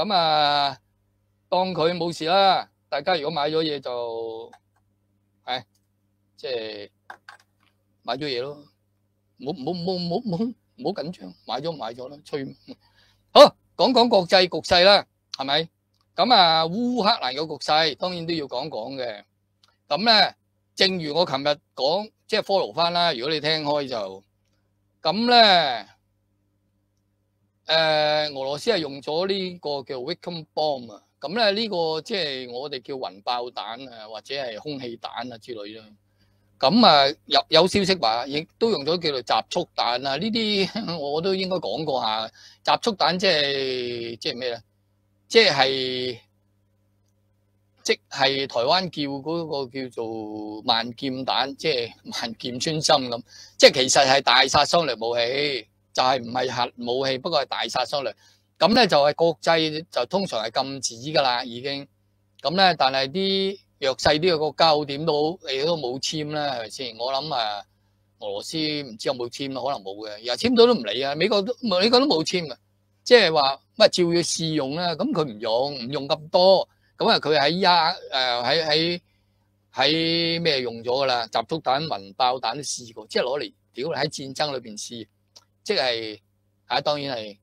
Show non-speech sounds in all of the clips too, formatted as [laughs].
咁啊，当佢冇事啦。大家如果买咗嘢就系即系买咗嘢咯。冇冇冇冇冇冇紧张，买咗买咗啦，吹。好，讲讲国际局势啦，系咪？咁啊，乌克兰嘅局势当然都要讲讲嘅。咁咧，正如我琴日讲，即系 follow 翻啦。如果你听开就咁咧。誒，俄羅斯係用咗呢個叫 w i c k e n bomb 啊，咁咧呢個即係我哋叫雲爆彈啊，或者係空氣彈啊之類啦。咁啊，有有消息話亦都用咗叫做集束彈啊，呢啲 [laughs] 我都應該講過下。集束彈即係即係咩咧？即係即係台灣叫嗰個叫做萬劍彈，即係萬劍穿心咁，即係其實係大殺傷力武器。就係唔係核武器，不過係大殺傷力。咁咧就係國際就通常係禁止㗎啦，已經。咁咧，但係啲弱勢啲嘅國家好點都好，都冇簽啦，係咪先？我諗啊，俄羅斯唔知有冇簽啦，可能冇嘅。又簽到都唔理啊，美國都美國都冇簽嘅，即係話乜照要試用啦。咁佢唔用，唔用咁多。咁啊，佢喺一誒喺喺喺咩用咗㗎啦？集束彈、雲爆彈都試過，即係攞嚟屌喺戰爭裏面試。即係，啊當然係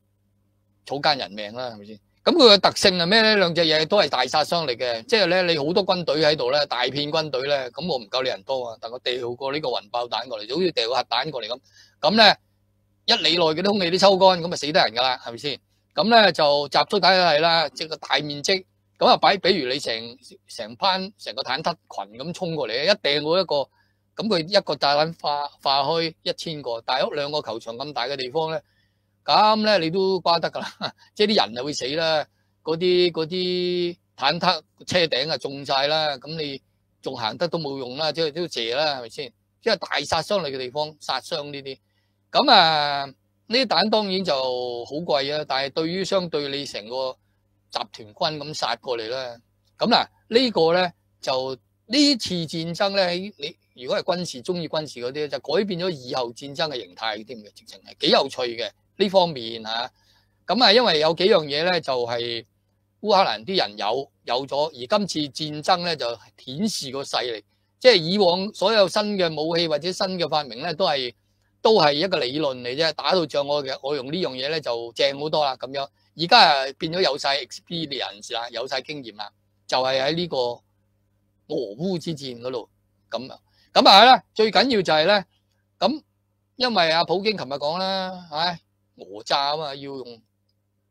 草菅人命啦，係咪先？咁佢嘅特性係咩咧？兩隻嘢都係大殺傷力嘅，即係咧你好多軍隊喺度咧，大片軍隊咧，咁我唔夠你人多啊，但我掉過呢個雲爆彈過嚟，就好似掉個核彈過嚟咁，咁咧一里內嘅啲空氣都抽乾，咁咪死得人㗎啦，係咪先？咁咧就集中打起係啦，即係個大面積，咁啊比比如你成成班成個坦克群咁衝過嚟，一掟到一個。咁佢一個彈化化開一千個，大屋兩個球場咁大嘅地方咧，咁咧你都瓜得噶啦，[laughs] 即係啲人就會死啦，嗰啲嗰啲坦克車頂啊中晒啦，咁你仲行得都冇用啦，即係都謝啦，係咪先？即係大殺傷力嘅地方，殺傷呢啲。咁啊，呢啲彈當然就好貴啊，但係對於相對你成個集團軍咁殺過嚟啦，咁嗱呢個咧就。呢次戰爭咧，你如果係軍事中意軍事嗰啲，就改變咗以後戰爭嘅形態添啲嘅直情，係幾有趣嘅呢方面嚇。咁啊，因為有幾樣嘢咧，就係烏克蘭啲人有有咗，而今次戰爭咧就顯示個勢力，即係以往所有新嘅武器或者新嘅發明咧，都係都係一個理論嚟啫。打到仗我我用呢樣嘢咧就正好多啦咁樣。而家啊變咗有晒 experience 啦，有晒經驗啦，就係喺呢個。俄乌之战嗰度咁啊，咁啊系啦，最紧要就系咧，咁因为阿普京琴日讲啦，唉，俄炸啊，要用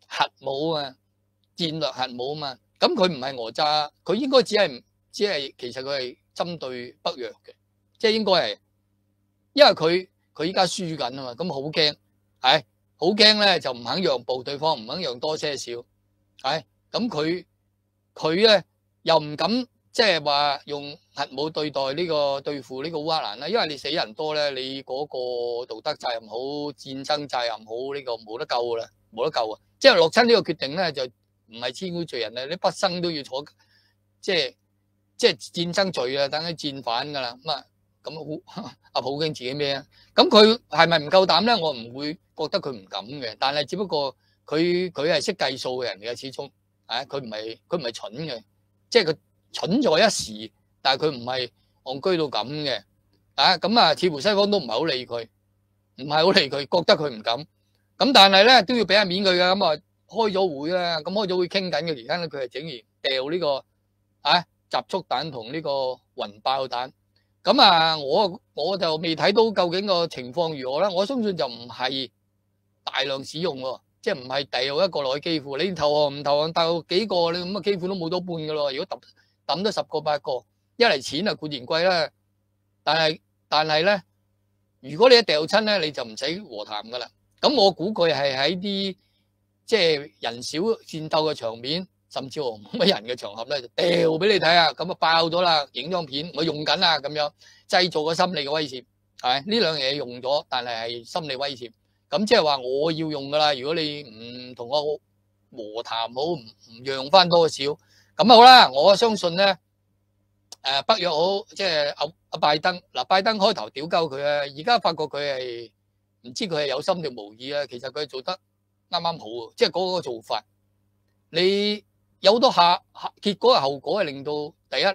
核武啊，战略核武啊嘛，咁佢唔系俄炸，佢应该只系只系其实佢系针对北约嘅，即系应该系，因为佢佢依家输紧啊嘛，咁好惊，唉，好惊咧就唔肯让步，对方唔肯让多些少，唉，咁佢佢咧又唔敢。即係話用核武對待呢個對付呢個烏克蘭啦，因為你死人多咧，你嗰個道德責任好，戰爭責任好，呢個冇得救噶啦，冇得救啊！即係落親呢個決定咧，就唔係千古罪人咧，你畢生都要坐即係即係戰爭罪啊，等於戰犯噶啦咁啊！咁啊，[laughs] 阿普京自己咩啊？咁佢係咪唔夠膽咧？我唔會覺得佢唔敢嘅，但係只不過佢佢係識計數嘅人嚟嘅，始終啊，佢唔係佢唔係蠢嘅，即係佢。蠢在一時，但係佢唔係戇居到咁嘅，啊咁啊，似乎西方都唔係好理佢，唔係好理佢，覺得佢唔敢。咁但係咧都要俾面佢嘅，咁啊開咗會啦，咁開咗會傾緊嘅，期間咧佢係整完掉呢個啊集束彈同呢個雲爆彈。咁啊，我我就未睇到究竟個情況如何啦。我相信就唔係大量使用喎，即係唔係掉一個落去基庫，你投啊唔投啊，掉幾個你咁啊機庫都冇多半㗎咯。如果揼抌咗十個八個，一嚟錢啊固然貴啦，但係但係咧，如果你一掉親咧，你就唔使和談噶啦。咁我估佢係喺啲即係人少戰鬥嘅場面，甚至乎冇乜人嘅場合咧，掉俾你睇下，咁啊爆咗啦，影張片我用緊啦，咁樣，製造個心理嘅威脅係呢兩樣嘢用咗，但係係心理威脅。咁即係話我要用噶啦，如果你唔同我和談好，唔唔讓翻多少？咁好啦，我相信咧，诶，北约好，即系阿阿拜登。嗱，拜登开头屌鸠佢啊，而家发觉佢系唔知佢系有心定无意啊。其实佢做得啱啱好啊，即系嗰个做法。你有多下，结果后果系令到第一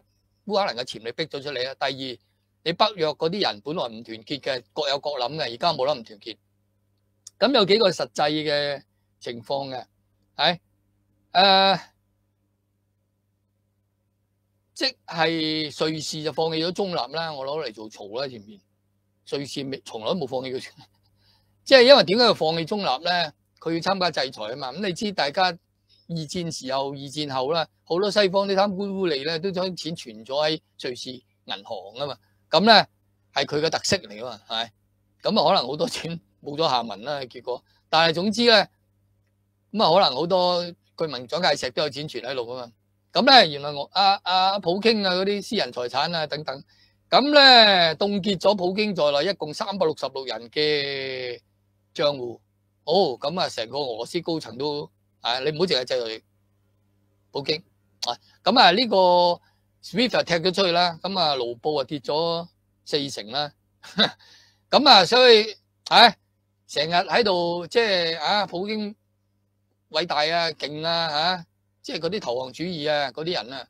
乌克兰嘅潜力逼咗出嚟啊，第二，你北约嗰啲人本来唔团结嘅，各有各谂嘅，而家冇得唔团结。咁有几个实际嘅情况嘅，系诶。即係瑞士就放棄咗中立啦，我攞嚟做槽啦前面。瑞士未從來都冇放棄過，[laughs] 即係因為點解放棄中立咧？佢要參加制裁啊嘛。咁你知大家二戰時候、二戰後啦，好多西方啲貪官污利咧，都將錢存咗喺瑞士銀行啊嘛。咁咧係佢嘅特色嚟㗎嘛，係咁啊，可能好多錢冇咗下文啦，結果。但係總之咧，咁啊，可能好多據聞蔣介石都有錢存喺度噶嘛。咁咧，原來我阿阿普京啊，嗰啲私人財產啊，等等，咁咧凍結咗普京在內一共三百六十六人嘅賬户。哦，咁啊，成個俄斯高層都啊，你唔好淨係制裁普京啊。咁啊，呢個 s w i f t 踢咗出去啦。咁啊，盧布啊跌咗四成啦。[laughs] 咁啊，所以唉，成日喺度即係啊，普京偉大啊，勁啊嚇！即係嗰啲投降主義啊，嗰啲人啊，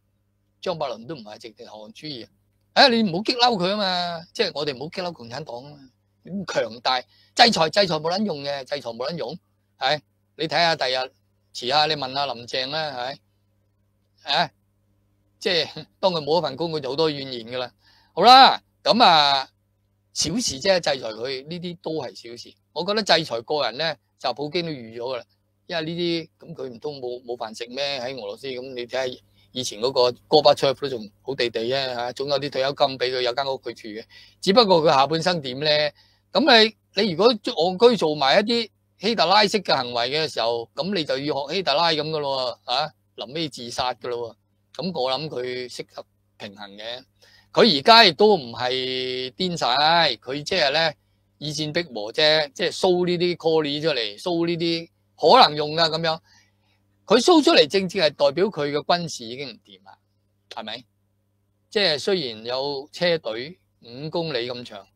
張伯倫都唔係直情投降主義。誒，你唔好激嬲佢啊嘛！即係我哋唔好激嬲共產黨啊嘛，咁強大，制裁制裁冇撚用嘅，制裁冇撚用。係，你睇下第日遲下你問下林鄭啦，係，啊，即係 [laughs] 當佢冇一份工，佢就好多怨言噶啦。好啦，咁啊小事啫，制裁佢呢啲都係小事。我覺得制裁個人咧，就普京都預咗噶啦。因為呢啲咁佢唔通冇冇飯食咩？喺俄羅斯咁你睇下以前嗰個戈巴切夫都仲好地地啊嚇，總有啲退休金俾佢有間屋佢住嘅。只不過佢下半生點咧？咁你你如果戇居做埋一啲希特拉式嘅行為嘅時候，咁你就要學希特拉咁嘅咯喎嚇，臨尾自殺嘅咯喎。咁我諗佢識合平衡嘅，佢而家亦都唔係癲晒，佢即係咧以戰逼和啫，即係蘇呢啲 c a l l 出嚟，蘇呢啲。可能用噶咁樣，佢蘇出嚟，正正係代表佢嘅軍事已經唔掂啦，係咪？即係雖然有車隊五公里咁長，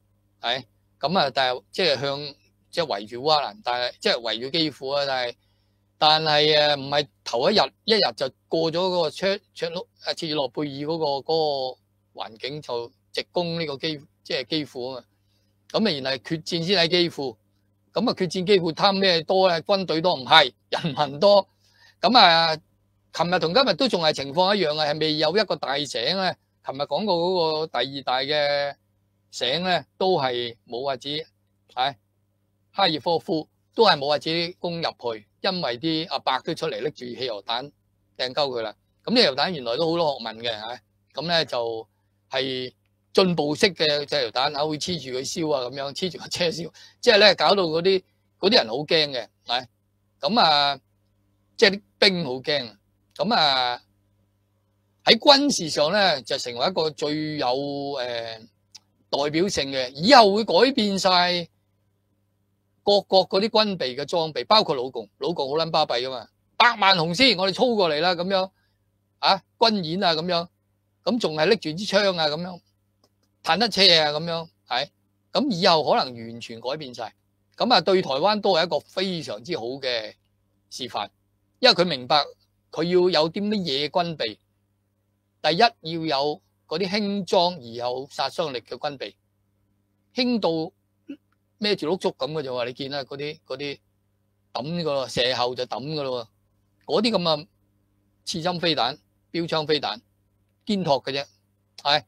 係咁啊，但係即係向即係圍住烏蘭，但係即係圍住基庫啊，但係但係誒唔係頭一日一日就過咗嗰個 ch c 啊切尔诺貝爾嗰個嗰環境就直攻呢個基即係基庫啊，咁啊原來決戰先喺基庫。咁啊，決戰機會貪咩多咧？軍隊多唔係，人民多。咁啊，琴日同今日都仲係情況一樣啊，係未有一個大醒咧。琴日講過嗰個第二大嘅醒咧，都係冇或知。係哈爾科夫都係冇或知。攻入去，因為啲阿伯都出嚟拎住汽油彈掟鳩佢啦。咁汽油彈原來都好多學問嘅嚇，咁咧就係。進步式嘅製條彈口會黐住佢燒啊，咁樣黐住個車燒，[laughs] 即係咧搞到嗰啲嗰啲人好驚嘅，係咁啊，即係啲兵好驚咁啊喺軍事上咧就成為一個最有誒代表性嘅，以後會改變晒各國嗰啲軍備嘅裝備，包括老共老共好撚巴閉噶嘛，百萬紅師我哋操過嚟啦，咁樣啊軍演啊咁樣，咁仲係拎住支槍啊咁樣。弹得车啊咁樣系咁以後可能完全改變晒。咁啊對台灣都係一個非常之好嘅示範，因為佢明白佢要有啲乜嘢軍備，第一要有嗰啲輕裝而有殺傷力嘅軍備，輕到孭住碌竹咁嘅啫話你見啦嗰啲嗰啲抌呢射後就抌嘅咯，嗰啲咁啊刺針飛彈、標槍飛彈、肩托嘅啫係。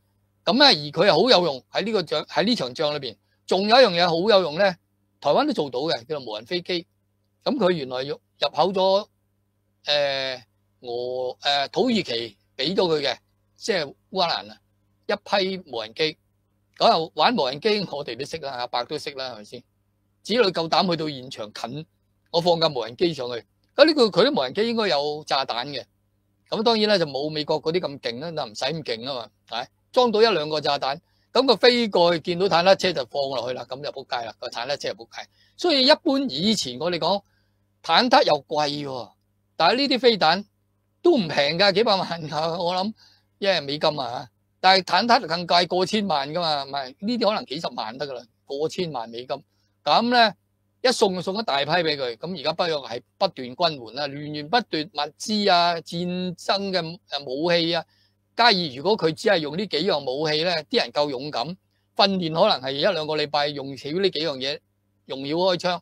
咁咧，而佢又好有用喺呢个仗喺呢场仗里边，仲有一样嘢好有用咧，台灣都做到嘅，叫做無人飛機。咁佢原來入口咗，誒俄誒土耳其俾到佢嘅，即係烏克蘭啊一批無人機。咁又玩無人機，我哋都識啦，阿伯都識啦，係咪先？只要你夠膽去到現場近，我放架無人機上去。咁呢个佢啲無人機應該有炸彈嘅。咁當然咧就冇美國嗰啲咁勁啦，嗱唔使咁勁啊嘛，系。装到一兩個炸彈，咁個飛過去見到坦克車就放落去啦，咁就仆街啦個坦克車就仆街。所以一般以前我哋講坦克又貴喎，但係呢啲飛彈都唔平㗎，幾百萬㗎。我諗一人美金啊，但係坦克更貴過千萬㗎嘛，唔係呢啲可能幾十萬得㗎啦，過千萬美金。咁咧一送就送一大批俾佢，咁而家不約係不斷軍援啦，源源不斷物資啊，戰爭嘅武器啊。加二，如果佢只係用呢幾樣武器咧，啲人夠勇敢，訓練可能係一兩個禮拜用少呢幾樣嘢，用少開槍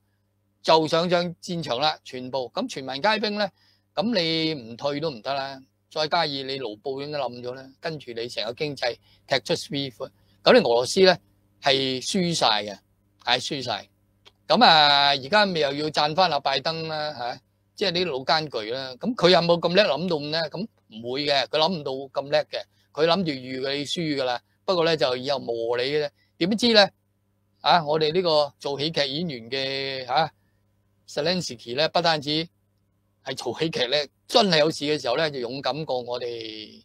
就上上戰場啦，全部咁全民皆兵咧，咁你唔退都唔得啦。再加二，你卢布应该冧咗咧，跟住你成個經濟踢出 s w i f t 咁你俄羅斯咧係輸晒嘅，係輸晒。咁啊，而家咪又要赚翻阿拜登啦，吓。即係啲老奸巨啦，咁佢有冇咁叻諗到咧？咁唔會嘅，佢諗唔到咁叻嘅。佢諗住預你輸㗎啦。不過咧就以後磨你嘅啫。點知咧啊？我哋呢個做喜劇演員嘅嚇，Slenisky 咧不單止係做喜劇咧，真係有事嘅時候咧就勇敢過我哋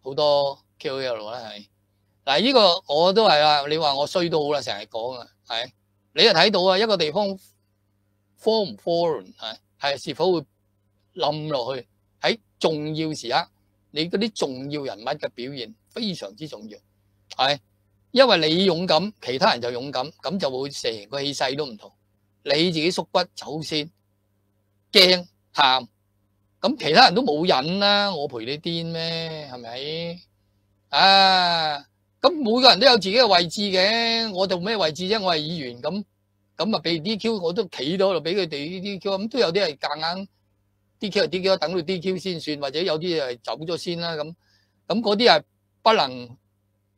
好多 K O L 啦。係嗱，呢個我都係啊。你話我衰都好啦，成日講啊係。你又睇到啊，一個地方 f i g n 唔 f o r e i n g 係？系是否会冧落去？喺重要时刻，你嗰啲重要人物嘅表现非常之重要，系，因为你勇敢，其他人就勇敢，咁就会成个气势都唔同。你自己缩骨走先，惊喊，咁其他人都冇忍啦，我陪你癫咩？系咪？啊，咁每个人都有自己嘅位置嘅，我做咩位置啫？我系议员咁。咁啊，被 DQ 我都企到度俾佢哋呢啲 DQ 咁都有啲係夾硬 DQ，DQ 等到 DQ 先算，或者有啲係走咗先啦。咁咁嗰啲係不能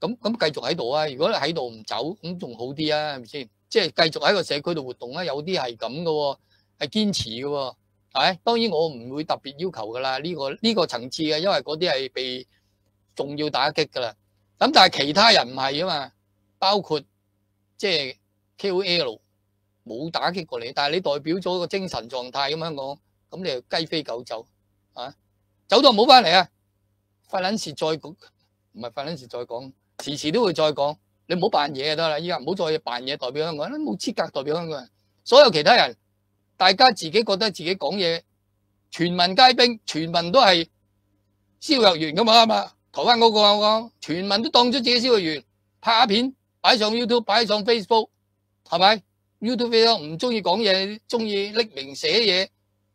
咁咁繼續喺度啊。如果喺度唔走，咁仲好啲啊，係咪先？即係繼續喺個社區度活動啦。有啲係咁喎，係堅持噶係。當然我唔會特別要求噶啦。呢個呢個層次嘅，因為嗰啲係被重要打擊噶啦。咁但係其他人唔係啊嘛，包括即係 o L。冇打擊過你，但係你代表咗個精神狀態咁。香港咁，你就雞飛狗走啊？走都唔好翻嚟啊！翻撚事再講，唔係翻撚事再講，時時都會再講。你唔好扮嘢得啦！依家唔好再扮嘢代表香港啦，冇資格代表香港人。所有其他人，大家自己覺得自己講嘢，全民皆兵，全民都係消弱員噶嘛？嘛，台灣嗰個我講，全民都當咗自己消弱員，拍下片擺上 YouTube，擺上 Facebook，係咪？YouTube 咯，唔中意講嘢，中意匿名寫嘢。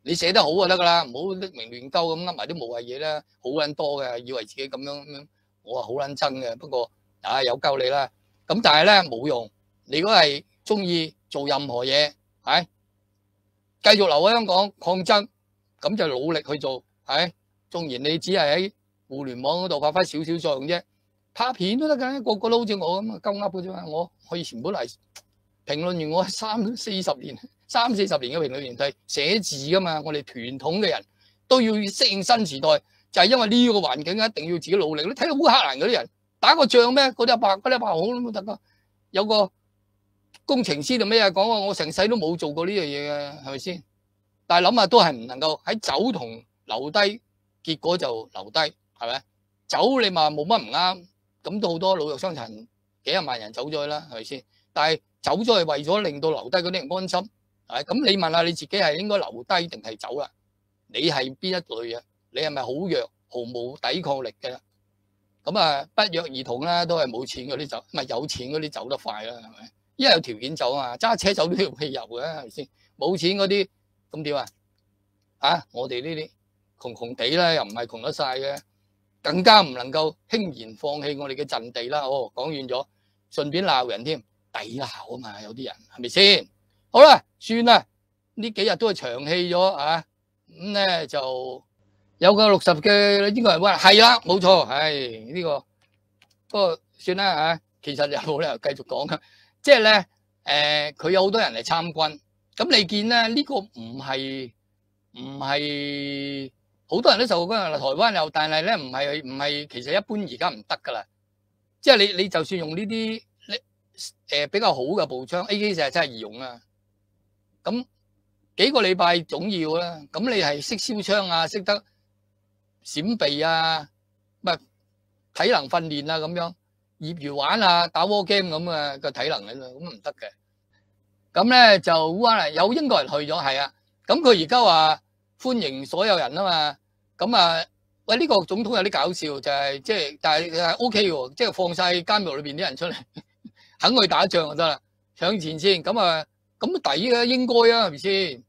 你寫得好就得噶啦，唔好匿名亂鳩咁噏埋啲無謂嘢啦。好撚多嘅，以為自己咁樣咁樣，我啊好撚憎嘅。不過啊，有鳩你啦。咁但係咧冇用。你如果係中意做任何嘢，係繼續留喺香港抗爭，咁就努力去做。係，纵然你只係喺互聯網嗰度發揮少少作用啫，拍片都得㗎。個個都好似我咁啊鳩噏嘅啫嘛，我可以全部嚟。評論員我三四十年，三四十年嘅評論員系寫字噶嘛，我哋傳統嘅人都要適應新時代，就係因為呢個環境一定要自己努力。你睇到烏克蘭嗰啲人打個仗咩？嗰啲阿伯嗰啲阿伯好啦嘛，大有個工程師定咩啊講啊，我成世都冇做過呢樣嘢嘅，係咪先？但系諗下都係唔能夠喺走同留低，結果就留低，係咪？走你话冇乜唔啱，咁都好多老弱傷殘幾廿萬人走咗去啦，係咪先？但系。走咗係為咗令到留低嗰啲人安心，咁你問下你自己係應該留低定係走啦？你係邊一類啊？你係咪好弱，毫無抵抗力嘅？咁啊，不約而同啦，都係冇錢嗰啲走，唔有錢嗰啲走得快啦，係咪？一有條件走啊嘛，揸車走都要汽油嘅，係咪先？冇錢嗰啲咁點啊？啊，我哋呢啲窮窮地啦，又唔係窮得晒嘅，更加唔能夠輕言放棄我哋嘅陣地啦。哦，講遠咗，順便鬧人添。抵賴啊嘛，有啲人係咪先？好啦，算啦，呢幾日都係長氣咗啊！咁咧就有個六十嘅呢個人話係啦，冇錯，唉呢個不過算啦嚇。其實又冇理由繼續講即係咧誒，佢有好多人嚟參軍，咁你見咧呢個唔係唔係好多人都受過軍台灣有，但係咧唔係唔係，其實一般而家唔得㗎啦。即係你你就算用呢啲。诶，比较好嘅步枪 A.K. 四系真系易用啊！咁几个礼拜总要啦。咁你系识烧枪啊，识得闪避啊，唔系体能训练啊，咁样业余玩啊，打 war game 咁啊个体能喺度，咁唔得嘅。咁咧就乌有英国人去咗，系啊。咁佢而家话欢迎所有人啊嘛。咁啊，喂呢个总统有啲搞笑，就系即系，但系 O.K. 喎，即系放晒监狱里边啲人出嚟。肯去打仗就得啦，上前线咁啊，咁抵嘅应该啊，系咪先？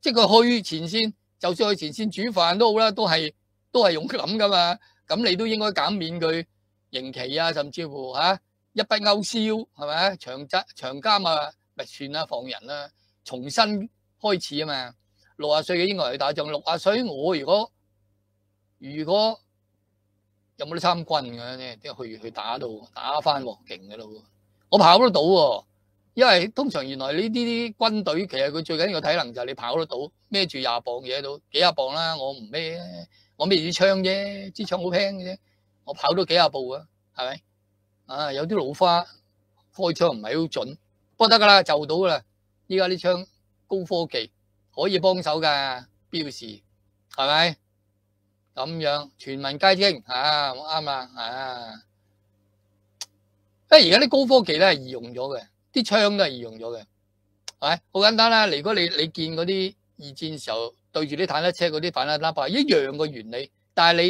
即係佢去前线，就算去前线煮饭都好啦，都係都係用咁噶嘛。咁你都应该减免佢刑期啊，甚至乎啊、一笔勾销係咪啊？長則長監啊，咪算啦，放人啦，重新开始啊嘛。六啊岁嘅應該去打仗，六啊岁我如果如果有冇啲参军嘅咧，都去去打到打翻鑊劲嘅咯我跑得到喎，因为通常原来呢啲啲军队其实佢最紧要体能就系你跑得到，孭住廿磅嘢到几廿磅啦，我唔孭，我孭啲枪啫，支枪好轻嘅啫，我跑到几廿步啊，系咪？啊，有啲老花开枪唔系好准，不得噶啦，就到啦。依家啲枪高科技可以帮手噶，表示系咪？咁样全民皆兵啊，啱啦啊！而家啲高科技咧系易用咗嘅，啲枪都系易用咗嘅，系好简单啦，如果你你见嗰啲二战时候对住啲坦克车嗰啲反坦克炮，一样嘅原理，但系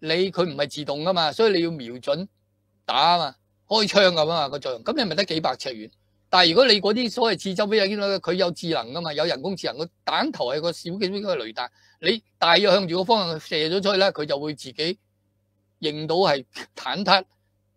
你你佢唔系自动噶嘛，所以你要瞄准打啊嘛，开枪啊嘛个作用。咁你咪得几百尺远？但系如果你嗰啲所谓四周边啊，见到佢有智能噶嘛，有人工智能个弹头系个小几米个雷达，你大约向住个方向射咗出去咧，佢就会自己认到系坦克。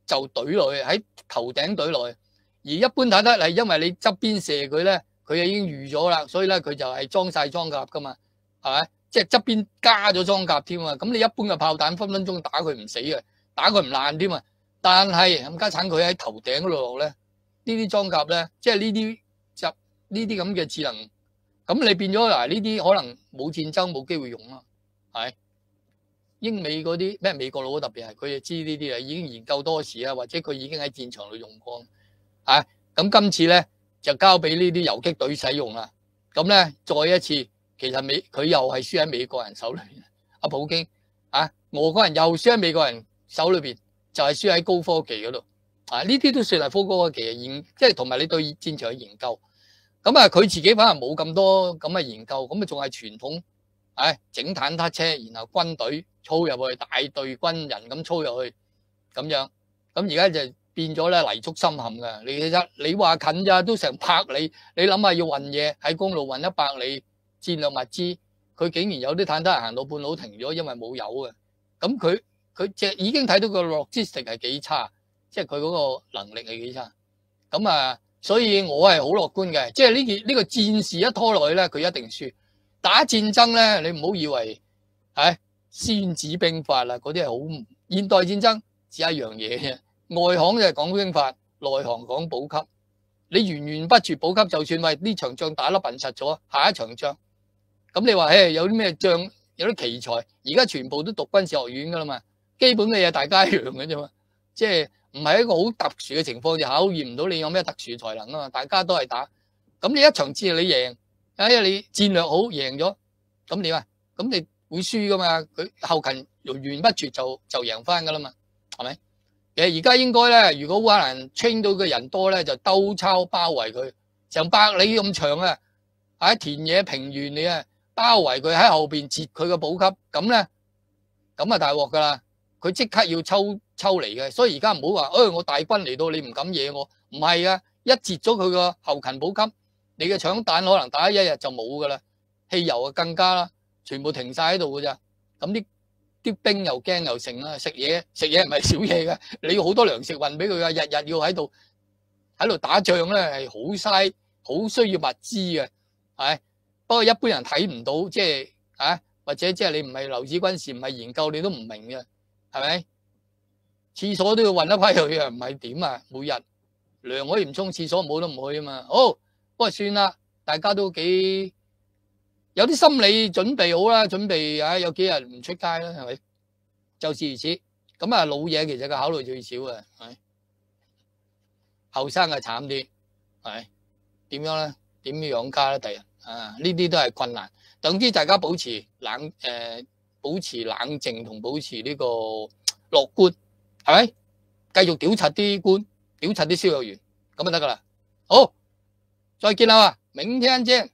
就怼落去喺头顶怼落去，而一般坦得系因为你侧边射佢咧，佢已经预咗啦，所以咧佢就系装晒装甲噶嘛，系咪？即系侧边加咗装甲添啊！咁你一般嘅炮弹分分钟打佢唔死嘅，打佢唔烂添啊！但系冚家铲佢喺头顶度落咧，呢啲装甲咧，即系呢啲执呢啲咁嘅智能，咁你变咗嗱呢啲可能冇战争冇机会用咯，系？英美嗰啲咩？美國佬特別係佢又知呢啲啊，已經研究多時啦，或者佢已經喺戰場度用過啊。咁今次咧就交俾呢啲遊擊隊使用啦。咁咧再一次，其實美佢又係輸喺美國人手裏面。[laughs] 阿普京啊，俄嗰人又輸喺美國人手裏邊，就係輸喺高科技嗰度。啊，呢啲都算係高科技啊，研即係同埋你對戰場嘅研究。咁啊，佢自己反而冇咁多咁嘅研究，咁啊仲係傳統。唉，整坦克车，然后军队操入去，大队军人咁操入去，咁样，咁而家就变咗咧泥足深陷噶。你其实你话近咋都成百里，你谂下要运嘢喺公路运一百里战略物资，佢竟然有啲坦克行到半路停咗，因为冇油啊。咁佢佢即系已经睇到个 l o g i s t i c 系几差，即系佢嗰个能力系几差。咁啊，所以我系好乐观嘅，即系呢件呢个战事一拖落去咧，佢一定输。打戰爭咧，你唔好以為係《孙子兵法》啦，嗰啲係好現代戰爭只一樣嘢啫。外行就係講兵法，內行講補給。你源源不絕補給，就算喂呢場仗打得笨实咗，下一場仗咁你話有啲咩仗，有啲奇才，而家全部都讀軍事學院噶啦嘛，基本嘅嘢大家一樣嘅啫嘛，即係唔係一個好特殊嘅情況就考驗唔到你有咩特殊才能啊嘛，大家都係打，咁你一場战你贏。哎呀，你战略好赢咗，咁点啊？咁你会输噶嘛？佢后勤源源不绝就就赢翻噶啦嘛，系咪？诶，而家应该咧，如果可能清到嘅人多咧，就兜抄包围佢，成百里咁长啊！喺田野平原你啊包围佢喺后边截佢嘅补给，咁咧咁啊大镬噶啦！佢即刻要抽抽嚟嘅，所以而家唔好话，哎我大军嚟到你唔敢惹我，唔系啊，一截咗佢个后勤补给。你嘅抢弹可能打一日就冇噶啦，汽油啊更加啦，全部停晒喺度噶咋？咁啲啲兵又惊又剩啦，食嘢食嘢唔系少嘢噶，[laughs] 你要好多粮食运俾佢啊！日日要喺度喺度打仗咧，系好嘥，好需要物资嘅，系。不过一般人睇唔到，即系啊，或者即系你唔系留子军事，唔系研究，你都唔明嘅，系咪？厕所都要运一批去啊，唔系点啊？每日粮可以唔冲厕所，冇都唔去啊嘛。好。不过算啦，大家都几有啲心理准备好啦，准备啊有几日唔出街啦，系咪？就是如此。咁啊老嘢其实佢考虑最少嘅，系后生啊惨啲，系点样咧？点养家咧？第日啊，呢啲都系困难。总之大家保持冷诶，保持冷静同保持呢个乐观，系咪？继续屌柒啲官，屌柒啲销售员，咁就得噶啦。好。再见啦，明天见。